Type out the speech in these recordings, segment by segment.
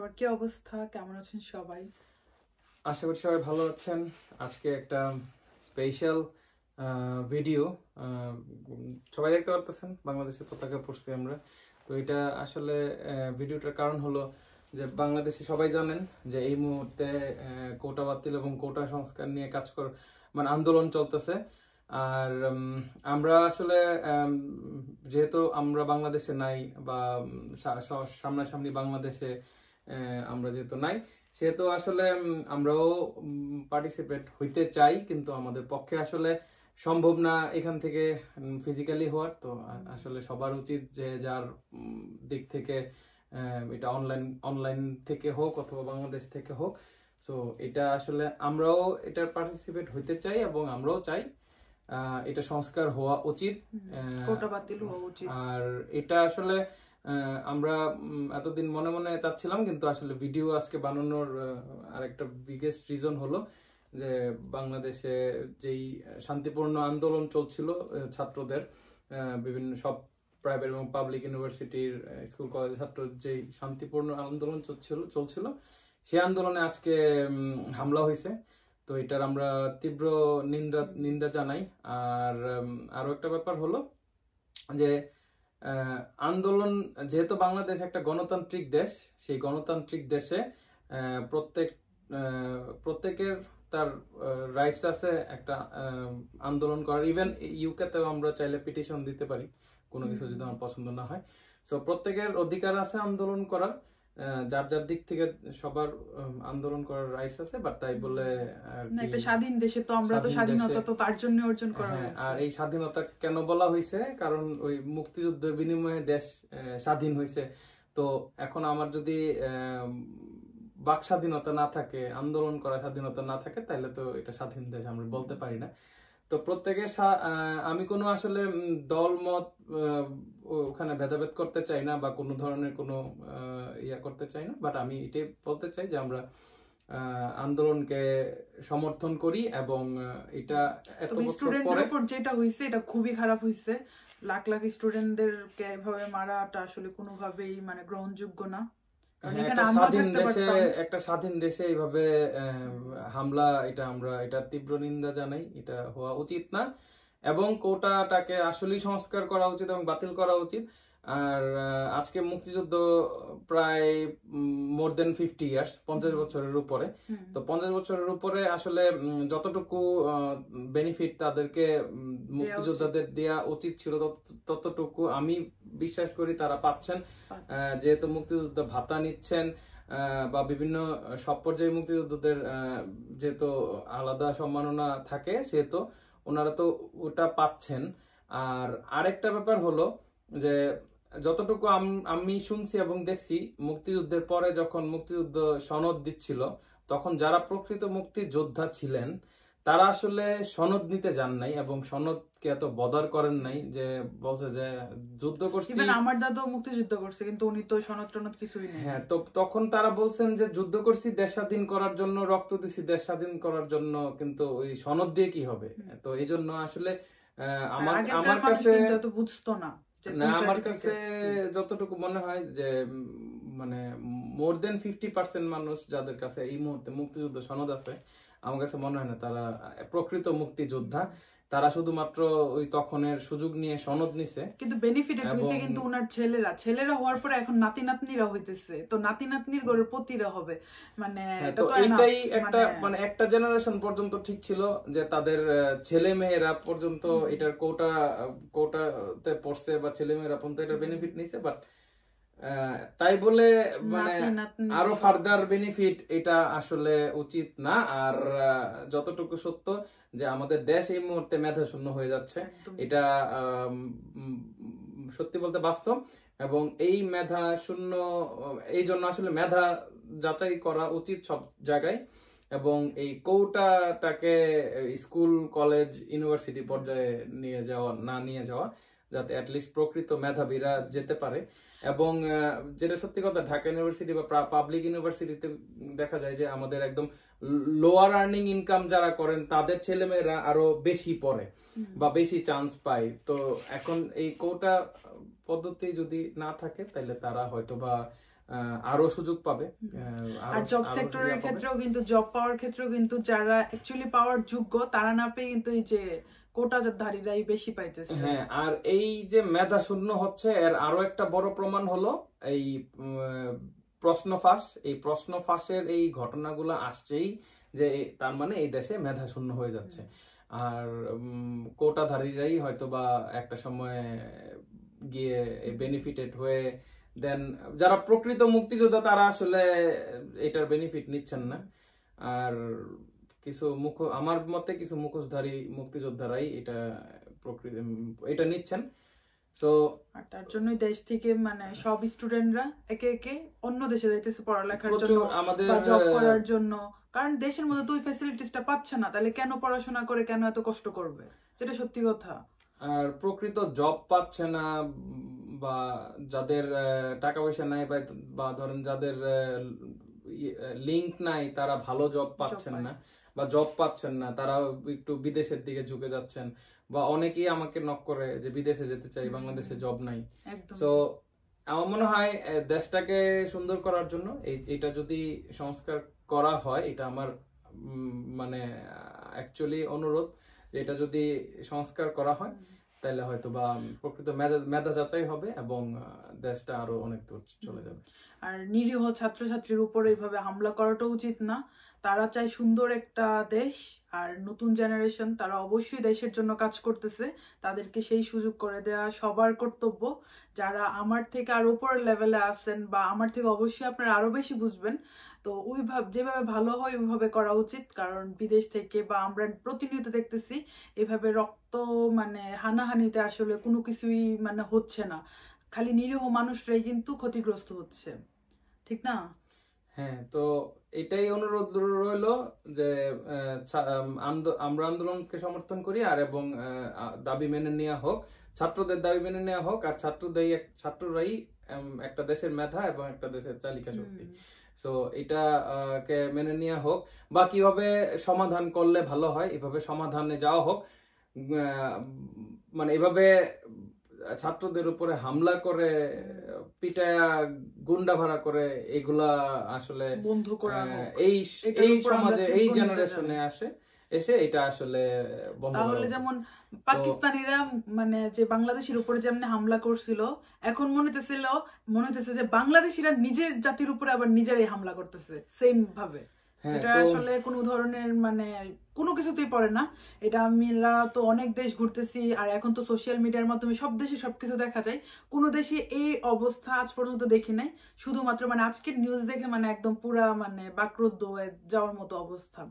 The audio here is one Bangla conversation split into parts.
সবার কি অবস্থা কেমন আছেন সবাই আশা করি সবাই ভালো আছেন আজকে একটা স্পেশাল ভিডিও সবাই দেখতে পারতেছেন বাংলাদেশের পতাকা পড়ছি আমরা তো এটা আসলে ভিডিওটার কারণ হলো যে বাংলাদেশে সবাই জানেন যে এই মুহূর্তে কোটা বাতিল এবং কোটা সংস্কার নিয়ে কাজ কর মানে আন্দোলন চলতেছে আর আমরা আসলে যেহেতু আমরা বাংলাদেশে নাই বা সামনাসামনি বাংলাদেশে আমরা যেহেতু নাই সেহেতু আসলে আমরাও পার্টিসিপেট হইতে চাই কিন্তু আমাদের পক্ষে আসলে সম্ভব না এখান থেকে ফিজিক্যালি হওয়ার তো আসলে সবার উচিত যে যার দিক থেকে এটা অনলাইন অনলাইন থেকে হোক অথবা বাংলাদেশ থেকে হোক সো এটা আসলে আমরাও এটার পার্টিসিপেট হইতে চাই এবং আমরাও চাই এটা সংস্কার হওয়া উচিত আর এটা আসলে আমরা এতদিন মনে মনে চাচ্ছিলাম কিন্তু আসলে ভিডিও আজকে বানানোর আরেকটা বিগেস্ট রিজন হলো যে বাংলাদেশে যেই শান্তিপূর্ণ আন্দোলন চলছিল ছাত্রদের বিভিন্ন সব প্রাইভেট এবং পাবলিক ইউনিভার্সিটির স্কুল কলেজ ছাত্র যেই শান্তিপূর্ণ আন্দোলন চলছিল চলছিল সেই আন্দোলনে আজকে হামলা হয়েছে তো এটার আমরা তীব্র নিন্দা নিন্দা জানাই আর আরও একটা ব্যাপার হলো যে আন্দোলন যেহেতু বাংলাদেশ একটা গণতান্ত্রিক দেশ সেই গণতান্ত্রিক দেশে প্রত্যেক প্রত্যেকের তার রাইটস আছে একটা আন্দোলন করার ইভেন ইউকেতেও আমরা চাইলে পিটিশন দিতে পারি কোনো কিছু যদি আমার পছন্দ না হয় সো প্রত্যেকের অধিকার আছে আন্দোলন করার যার যার দিক থেকে সবার আন্দোলন করার রাইটস আছে বাট তাই বলে একটা স্বাধীন দেশে তো আমরা তো স্বাধীনতা তো তার জন্য অর্জন করা হ্যাঁ, আর এই স্বাধীনতা কেন বলা হয়েছে কারণ ওই মুক্তিযুদ্ধের বিনিময়ে দেশ স্বাধীন হয়েছে তো এখন আমার যদি বাক স্বাধীনতা না থাকে আন্দোলন করার স্বাধীনতা না থাকে তাহলে তো এটা স্বাধীন দেশ আমরা বলতে পারি না তো প্রত্যেকে আমি কোনো আসলে দল মত ওখানে ভেদাভেদ করতে চাই না বা কোনো ধরনের কোনো ইয়া করতে চাই না বাট আমি এটাই বলতে চাই যে আমরা আন্দোলনকে সমর্থন করি এবং এটা এত স্টুডেন্টদের উপর যেটা হইছে এটা খুবই খারাপ হইছে লাখ লাখ স্টুডেন্টদেরকে এভাবে মারাটা আসলে কোনোভাবেই মানে গ্রহণযোগ্য না হ্যাঁ, একটা স্বাধীন দেশে এইভাবে হামলা এটা আমরা এটা তীব্র নিন্দা জানাই এটা হওয়া উচিত না এবং কোটাটাকে আসলেই সংস্কার করা উচিত এবং বাতিল করা উচিত আর আজকে মুক্তিযুদ্ধ প্রায় মোর দেন ফিফটি ইয়ার্স পঞ্চাশ বছরের উপরে তো পঞ্চাশ বছরের উপরে আসলে যতটুকু বেনিফিট তাদেরকে মুক্তিযোদ্ধাদের দেওয়া উচিত ছিল ততটুকু আমি বিশ্বাস করি তারা পাচ্ছেন যেহেতু মুক্তিযুদ্ধ ভাতা নিচ্ছেন বা বিভিন্ন সব পর্যায়ে মুক্তিযোদ্ধাদের যেহেতু আলাদা সম্মাননা থাকে সেহেতু ওনারা তো ওটা পাচ্ছেন আর আরেকটা ব্যাপার হলো যে যতটুকু আমি শুনছি এবং দেখছি মুক্তিযুদ্ধের পরে যখন মুক্তিযুদ্ধ সনদ দিচ্ছিল তখন যারা প্রকৃত মুক্তি যোদ্ধা ছিলেন তারা আসলে সনদ নিতে যান নাই এবং সনদকে এত বদর করেন নাই যে বলছে যে যুদ্ধ করছে আমার দাদা মুক্তিযুদ্ধ করছে কিন্তু উনি তো সনদ টনদ কিছুই নেই হ্যাঁ তো তখন তারা বলছেন যে যুদ্ধ করছি দেশ স্বাধীন করার জন্য রক্ত দিছি দেশ স্বাধীন করার জন্য কিন্তু ওই সনদ দিয়ে কি হবে তো এই জন্য আসলে আমার আমার কাছে বুঝতো না না আমার কাছে যতটুকু মনে হয় যে মানে মোর দেন ফিফটি পার্সেন্ট মানুষ যাদের কাছে এই মুহূর্তে মুক্তিযুদ্ধ সনদ আছে আমার কাছে মনে হয় না তারা প্রকৃত মুক্তিযোদ্ধা তারা শুধুমাত্র ওই তখনের সুযোগ নিয়ে সনদ নিছে কিন্তু বেনিফিটেড হইছে কিন্তু ওনার ছেলেরা ছেলেরা হওয়ার পরে এখন নাতি নাতনিরা হইতেছে তো নাতি নাতনির গড়ের পতিরা হবে মানে হ্যাঁ, তো এটাই একটা মানে, মানে একটা জেনারেশন পর্যন্ত ঠিক ছিল যে তাদের ছেলে মেয়েরা পর্যন্ত এটার কোটা কোটাতে পড়ছে বা ছেলে মেয়েরা পর্যন্ত এটার বেনিফিট নিছে বাট তাই বলে মানে আরো ফার্দার বেনিফিট এটা আসলে উচিত না আর যতটুকু সত্য যে আমাদের দেশ এই মুহূর্তে মেধা শূন্য হয়ে যাচ্ছে এটা সত্যি বলতে বাস্তব এবং এই মেধা শূন্য এই জন্য আসলে মেধা যাচাই করা উচিত সব জায়গায় এবং এই কৌটাটাকে স্কুল কলেজ ইউনিভার্সিটি পর্যায়ে নিয়ে যাওয়া না নিয়ে যাওয়া যাতে অ্যাটলিস্ট প্রকৃত মেধাবীরা যেতে পারে এবং যেটা সত্যি কথা ঢাকা ইউনিভার্সিটি বা পাবলিক ইউনিভার্সিটিতে দেখা যায় যে আমাদের একদম লোয়ার আর্নিং ইনকাম যারা করেন তাদের ছেলেমেয়েরা আরো বেশি পড়ে বা বেশি চান্স পায় তো এখন এই কোটা পদ্ধতি যদি না থাকে তাহলে তারা হয়তো বা আরো সুযোগ পাবে আর জব সেক্টরের ক্ষেত্রেও কিন্তু জব পাওয়ার ক্ষেত্রেও কিন্তু যারা অ্যাকচুয়ালি পাওয়ার যোগ্য তারা না পেয়ে কিন্তু এই যে কোটাধারীরাই বেশি পাইতেছে হ্যাঁ আর এই যে মেধা শূন্য হচ্ছে এর আরো একটা বড় প্রমাণ হলো এই প্রশ্ন ফাঁস এই প্রশ্ন ফাঁসের এই ঘটনাগুলো আসছেই যে তার মানে এই দেশে মেধা শূন্য হয়ে যাচ্ছে আর কোটাধারীরাই হয়তো বা একটা সময় গিয়ে বেনিফিটেড হয়ে দেন যারা প্রকৃত মুক্তিযোদ্ধা তারা আসলে এটার বেনিফিট নিচ্ছেন না আর কিছু মুখ আমার মতে কিছু মুখোশধারী মুক্তিযোদ্ধারাই এটা প্রকৃতি এটা নিচ্ছেন সো আর তার জন্যই দেশ থেকে মানে সব স্টুডেন্টরা একে একে অন্য দেশে যাইতেছে পড়ালেখার জন্য আমাদের জব করার জন্য কারণ দেশের মধ্যে তো ওই ফ্যাসিলিটিসটা পাচ্ছে না তাহলে কেন পড়াশোনা করে কেন এত কষ্ট করবে যেটা সত্যি কথা আর প্রকৃত জব পাচ্ছে না বা যাদের টাকা পয়সা নাই বা ধরেন যাদের লিঙ্ক ইয়ে, নাই তারা ভালো জব পাচ্ছেন না বা জব পাচ্ছেন না তারা একটু বিদেশের দিকে ঝুঁকে যাচ্ছেন বা অনেকেই আমাকে নক করে যে বিদেশে যেতে চাই বাংলাদেশে জব নাই তো আমার মনে হয় দেশটাকে সুন্দর করার জন্য এটা যদি সংস্কার করা হয় এটা আমার মানে অ্যাকচুয়ালি অনুরোধ এটা যদি সংস্কার করা হয় তাহলে হয়তো বা প্রকৃত মেধা যাচাই হবে এবং দেশটা আরো অনেক দূর চলে যাবে আর নিরীহ ছাত্রছাত্রীর উপর এইভাবে হামলা করাটা উচিত না তারা চায় সুন্দর একটা দেশ আর নতুন জেনারেশন তারা অবশ্যই দেশের জন্য কাজ করতেছে তাদেরকে সেই সুযোগ করে দেওয়া সবার কর্তব্য যারা আমার থেকে আর ওপর লেভেলে আছেন বা আমার থেকে অবশ্যই আপনারা আরও বেশি বুঝবেন তো ওইভাবে যেভাবে ভালো হয় ওইভাবে করা উচিত কারণ বিদেশ থেকে বা আমরা প্রতিনিয়ত দেখতেছি এভাবে রক্ত মানে হানাহানিতে আসলে কোনো কিছুই মানে হচ্ছে না খালি নিরীহ মানুষরাই কিন্তু ক্ষতিগ্রস্ত হচ্ছে ঠিক না হ্যাঁ তো এটাই অনুরোধ রইল যে আমরা আন্দোলনকে সমর্থন করি আর এবং দাবি মেনে নেওয়া হোক ছাত্রদের দাবি মেনে নেওয়া হোক আর ছাত্রদের ছাত্ররাই একটা দেশের মেধা এবং একটা দেশের চালিকা শক্তি সো এটা কে মেনে নেওয়া হোক বা কিভাবে সমাধান করলে ভালো হয় এভাবে সমাধানে যাওয়া হোক মানে এভাবে ছাত্রদের উপরে হামলা করে পিটায়া গুন্ডা ভাড়া করে এগুলা আসলে বন্ধ করা এই এই সমাজে এই জেনারেশনে আসে এসে এটা আসলে তাহলে যেমন পাকিস্তানিরা মানে যে বাংলাদেশের উপরে যেমন হামলা করছিল এখন মনে হতেছিল মনে হতেছে যে বাংলাদেশিরা নিজের জাতির উপরে আবার নিজেরাই হামলা করতেছে সেম ভাবে হ্যাঁ, এটা আসলে কোনো ধরনের মানে কোনো কিছুতেই পড়ে না এটা আমরা তো অনেক দেশ ঘুরতেছি আর এখন তো সোশ্যাল মিডিয়ার মাধ্যমে সব দেশে সবকিছু দেখা যায় কোনো দেশে এই অবস্থা আজ পর্যন্ত দেখি নাই শুধুমাত্র মানে আজকের নিউজ দেখে মানে একদম পুরা মানে বাক্রদ্ধ হয়ে যাওয়ার মতো অবস্থা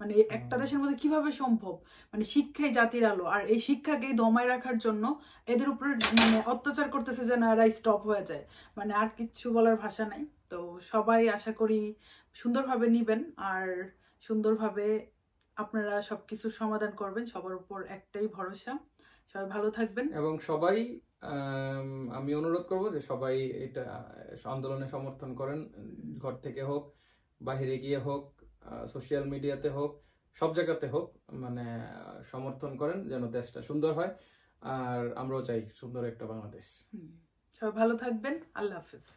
মানে একটা দেশের মধ্যে কিভাবে সম্ভব মানে শিক্ষাই জাতির আলো আর এই শিক্ষাকে দমায় রাখার জন্য এদের উপরে মানে অত্যাচার করতেছে যেন এরাই স্টপ হয়ে যায় মানে আর কিছু বলার ভাষা নাই তো সবাই আশা করি সুন্দরভাবে নিবেন আর সুন্দরভাবে আপনারা সব কিছুর সমাধান করবেন সবার উপর একটাই ভরসা সবাই ভালো থাকবেন এবং সবাই আমি অনুরোধ করব যে সবাই এটা আন্দোলনে সমর্থন করেন ঘর থেকে হোক বাহিরে গিয়ে হোক সোশ্যাল মিডিয়াতে হোক সব জায়গাতে হোক মানে সমর্থন করেন যেন দেশটা সুন্দর হয় আর আমরাও চাই সুন্দর একটা বাংলাদেশ সবাই ভালো থাকবেন আল্লাহ হাফিজ